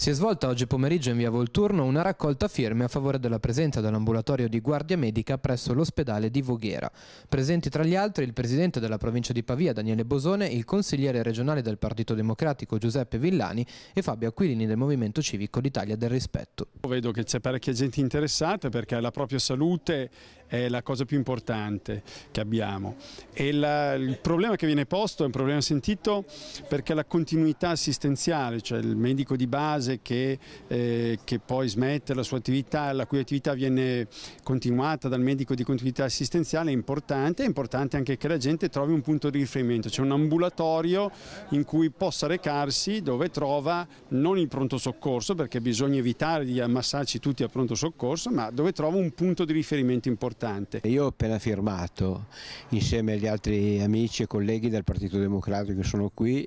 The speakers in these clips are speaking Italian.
Si è svolta oggi pomeriggio in via Volturno una raccolta firme a favore della presenza dell'ambulatorio di guardia medica presso l'ospedale di Voghera. Presenti tra gli altri il presidente della provincia di Pavia Daniele Bosone, il consigliere regionale del Partito Democratico Giuseppe Villani e Fabio Aquilini del Movimento Civico d'Italia del Rispetto. Vedo che c'è parecchia gente interessata perché la propria salute è la cosa più importante che abbiamo e la, il problema che viene posto è un problema sentito perché la continuità assistenziale, cioè il medico di base base che, eh, che, poi smette la sua attività, la cui attività viene continuata dal medico di continuità assistenziale è importante, è importante anche che la gente trovi un punto di riferimento, cioè un ambulatorio in cui possa recarsi dove trova non il pronto soccorso perché bisogna evitare di ammassarci tutti al pronto soccorso, ma dove trova un punto di riferimento importante. Io ho appena firmato insieme agli altri amici e colleghi del Partito Democratico che sono qui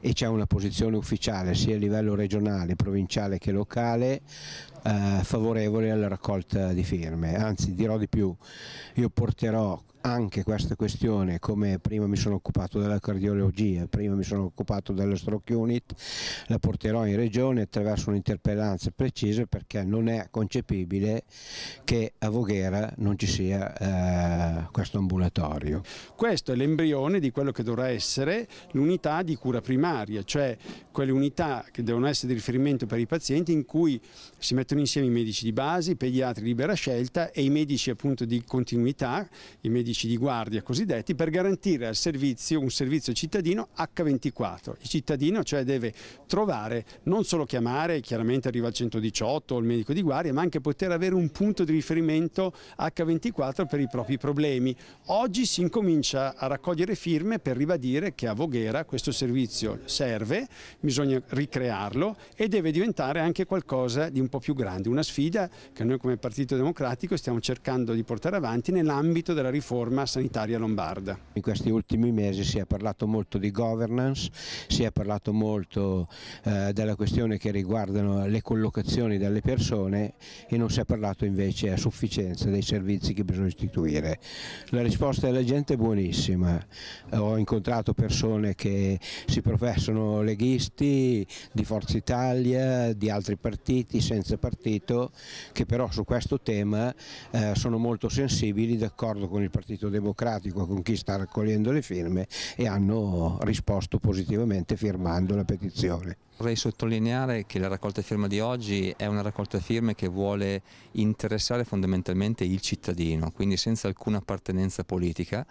e c'è una posizione ufficiale sia a livello regionale provinciale che locale eh, favorevoli alla raccolta di firme, anzi dirò di più, io porterò anche queste questioni, come prima mi sono occupato della cardiologia, prima mi sono occupato della stroke unit, la porterò in regione attraverso un'interpellanza precisa perché non è concepibile che a Voghera non ci sia eh, questo ambulatorio. Questo è l'embrione di quello che dovrà essere l'unità di cura primaria, cioè quelle unità che devono essere di riferimento per i pazienti in cui si mettono insieme i medici di base, i pediatri libera scelta e i medici appunto di continuità, i medici medici di guardia cosiddetti per garantire al servizio un servizio cittadino H24. Il cittadino cioè deve trovare, non solo chiamare, chiaramente arriva al 118 o il medico di guardia, ma anche poter avere un punto di riferimento H24 per i propri problemi. Oggi si incomincia a raccogliere firme per ribadire che a Voghera questo servizio serve, bisogna ricrearlo e deve diventare anche qualcosa di un po' più grande, una sfida che noi come Partito Democratico stiamo cercando di portare avanti nell'ambito della riforma riforma sanitaria lombarda. In questi ultimi mesi si è parlato molto di governance, si è parlato molto eh, della questione che riguardano le collocazioni delle persone e non si è parlato invece a sufficienza dei servizi che bisogna istituire. La risposta della gente è buonissima, eh, ho incontrato persone che si professano leghisti, di Forza Italia, di altri partiti, senza partito, che però su questo tema eh, sono molto sensibili, d'accordo con il partito Partito Democratico con chi sta raccogliendo le firme e hanno risposto positivamente firmando la petizione. Vorrei sottolineare che la raccolta firma di oggi è una raccolta firme che vuole interessare fondamentalmente il cittadino, quindi senza alcuna appartenenza politica,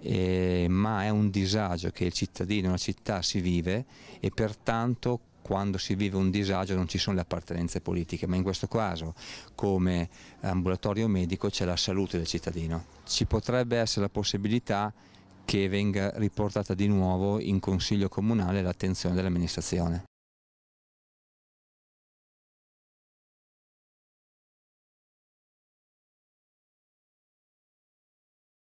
eh, ma è un disagio che il cittadino, la città si vive e pertanto quando si vive un disagio non ci sono le appartenenze politiche, ma in questo caso come ambulatorio medico c'è la salute del cittadino. Ci potrebbe essere la possibilità che venga riportata di nuovo in Consiglio Comunale l'attenzione dell'amministrazione.